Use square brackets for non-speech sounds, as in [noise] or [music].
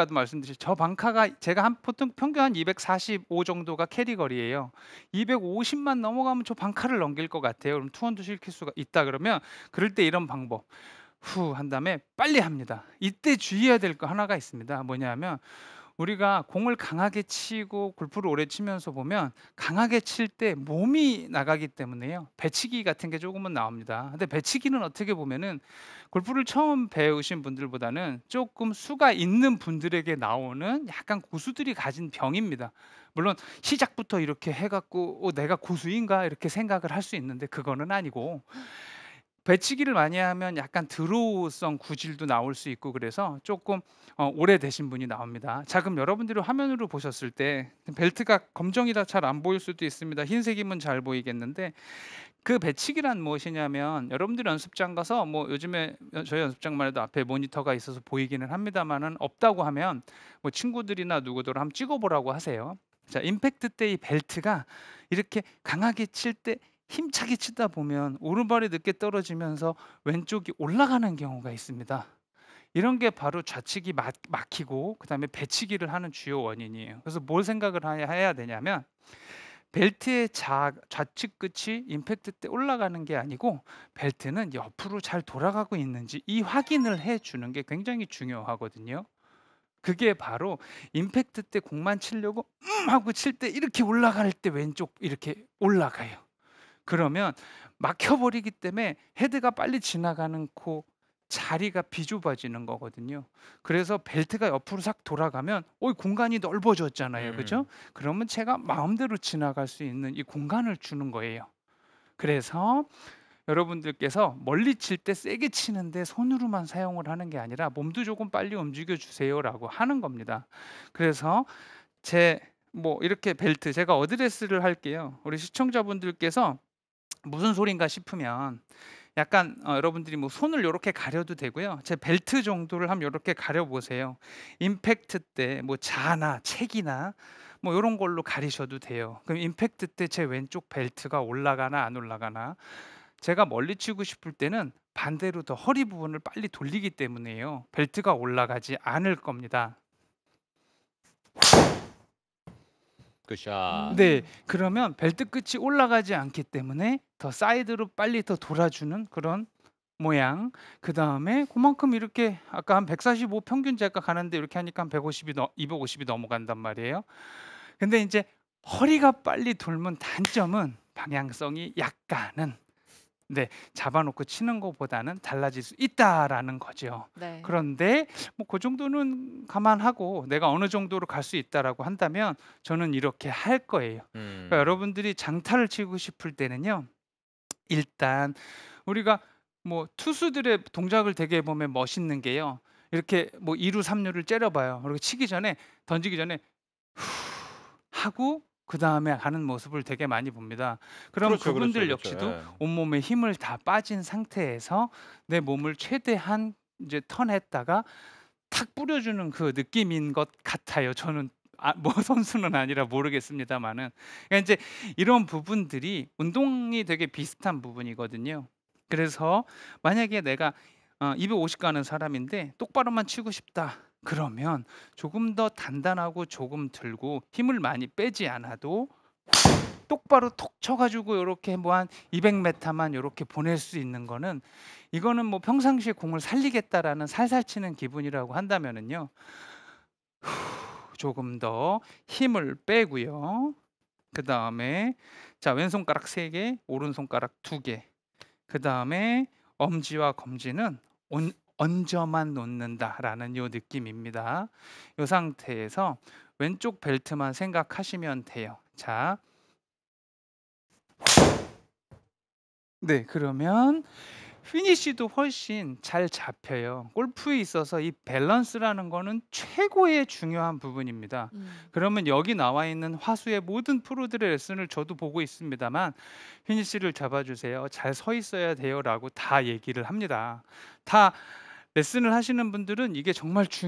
아까도 말씀드린 저 방카가 제가 한 보통 평균 한245 정도가 캐리거리예요. 250만 넘어가면 저 방카를 넘길 것 같아요. 그럼 투원도 실킬 수가 있다 그러면 그럴 때 이런 방법 후 한 다음에 빨리 합니다. 이때 주의해야 될 거 하나가 있습니다. 뭐냐면 우리가 공을 강하게 치고 골프를 오래 치면서 보면 강하게 칠 때 몸이 나가기 때문에요. 배치기 같은 게 조금은 나옵니다. 근데 배치기는 어떻게 보면은 골프를 처음 배우신 분들보다는 조금 수가 있는 분들에게 나오는 약간 고수들이 가진 병입니다. 물론 시작부터 이렇게 해갖고 어, 내가 고수인가 이렇게 생각을 할 수 있는데 그거는 아니고 배치기를 많이 하면 약간 드로우성 구질도 나올 수 있고 그래서 조금 어, 오래되신 분이 나옵니다. 자 그럼 여러분들이 화면으로 보셨을 때 벨트가 검정이라 잘안 보일 수도 있습니다. 흰색이면 잘 보이겠는데 그 배치기란 무엇이냐면 여러분들 연습장 가서 뭐 요즘에 저희 연습장말 해도 앞에 모니터가 있어서 보이기는 합니다만은 없다고 하면 뭐 친구들이나 누구들 한번 찍어보라고 하세요. 자 임팩트 때 이 벨트가 이렇게 강하게 칠때 힘차게 치다 보면 오른발이 늦게 떨어지면서 왼쪽이 올라가는 경우가 있습니다. 이런 게 바로 좌측이 막, 막히고 그다음에 배치기를 하는 주요 원인이에요. 그래서 뭘 생각을 해야 되냐면 벨트의 좌, 좌측 끝이 임팩트 때 올라가는 게 아니고 벨트는 옆으로 잘 돌아가고 있는지 이 확인을 해 주는 게 굉장히 중요하거든요. 그게 바로 임팩트 때 공만 치려고 음 하고 칠 때 이렇게 올라갈 때 왼쪽 이렇게 올라가요. 그러면 막혀버리기 때문에 헤드가 빨리 지나가는 코 자리가 비좁아지는 거거든요. 그래서 벨트가 옆으로 싹 돌아가면 오 공간이 넓어졌잖아요. 음. 그죠? 그러면 제가 마음대로 지나갈 수 있는 이 공간을 주는 거예요. 그래서 여러분들께서 멀리 칠 때 세게 치는데 손으로만 사용을 하는 게 아니라 몸도 조금 빨리 움직여 주세요라고 하는 겁니다. 그래서 제 뭐 이렇게 벨트 제가 어드레스를 할게요. 우리 시청자분들께서 무슨 소린가 싶으면 약간 어, 여러분들이 뭐 손을 이렇게 가려도 되고요. 제 벨트 정도를 한번 이렇게 가려 보세요. 임팩트 때 뭐 자나 책이나 뭐 이런 걸로 가리셔도 돼요. 그럼 임팩트 때 제 왼쪽 벨트가 올라가나 안 올라가나 제가 멀리 치고 싶을 때는 반대로 더 허리 부분을 빨리 돌리기 때문에요. 벨트가 올라가지 않을 겁니다. 굿샷. 네, 그러면 벨트 끝이 올라가지 않기 때문에 더 사이드로 빨리 더 돌아주는 그런 모양. 그 다음에 그만큼 이렇게 아까 한 145 평균 제가 가는데 이렇게 하니까 150이 넘, 250이 넘어간단 말이에요. 근데 이제 허리가 빨리 돌면 단점은 방향성이 약간은 네, 잡아놓고 치는 것보다는 달라질 수 있다라는 거죠. 네. 그런데 뭐 그 정도는 감안하고 내가 어느 정도로 갈 수 있다라고 한다면 저는 이렇게 할 거예요. 음. 그러니까 여러분들이 장타를 치고 싶을 때는요. 일단 우리가 뭐 투수들의 동작을 되게 보면 멋있는 게요. 이렇게 뭐 2루 3루를 째려봐요. 그리고 치기 전에 던지기 전에 후 하고 그 다음에 하는 모습을 되게 많이 봅니다. 그럼 그렇죠, 그렇죠 그분들 그렇죠, 역시도 예. 온몸에 힘을 다 빠진 상태에서 내 몸을 최대한 이제 턴했다가 탁 뿌려주는 그 느낌인 것 같아요. 저는 아, 뭐 [laughs] 선수는 아니라 모르겠습니다만은 그러니까 이제 이런 부분들이 운동이 되게 비슷한 부분이거든요. 그래서 만약에 내가 어, 250 가는 사람인데 똑바로만 치고 싶다. 그러면 조금 더 단단하고 조금 들고 힘을 많이 빼지 않아도 똑바로 톡 쳐가지고 이렇게 뭐 한 200m만 이렇게 보낼 수 있는 거는 이거는 뭐 평상시에 공을 살리겠다라는 살살 치는 기분이라고 한다면은요 조금 더 힘을 빼고요 그 다음에 자 왼손가락 3개 오른손가락 2개 그 다음에 엄지와 검지는 온, 얹어만 놓는다라는 요 느낌입니다. 요 상태에서 왼쪽 벨트만 생각하시면 돼요. 자. 네, 그러면 피니쉬도 훨씬 잘 잡혀요. 골프에 있어서 이 밸런스라는 거는 최고의 중요한 부분입니다. 음. 그러면 여기 나와 있는 화수의 모든 프로들의 레슨을 저도 보고 있습니다만 피니쉬를 잡아주세요. 잘 서 있어야 돼요라고 다 얘기를 합니다. 다 레슨을 하시는 분들은 이게 정말 중요해요.